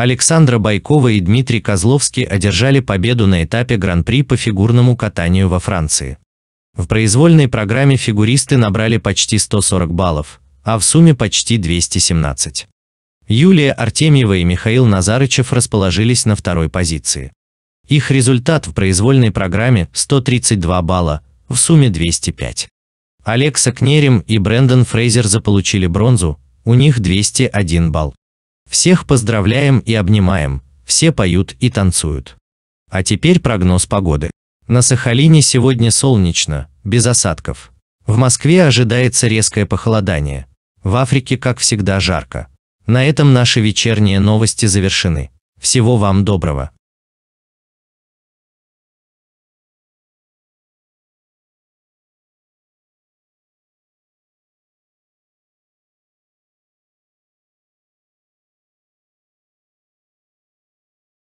Александра Байкова и Дмитрий Козловский одержали победу на этапе Гран-при по фигурному катанию во Франции. В произвольной программе фигуристы набрали почти 140 баллов, а в сумме почти 217. Юлия Артемьева и Михаил Назарычев расположились на второй позиции. Их результат в произвольной программе – 132 балла, в сумме 205. Алекса Кнерем и Брэндон Фрейзер заполучили бронзу, у них 201 балл. Всех поздравляем и обнимаем, все поют и танцуют. А теперь прогноз погоды. На Сахалине сегодня солнечно, без осадков. В Москве ожидается резкое похолодание. В Африке, как всегда, жарко. На этом наши вечерние новости завершены. Всего вам доброго.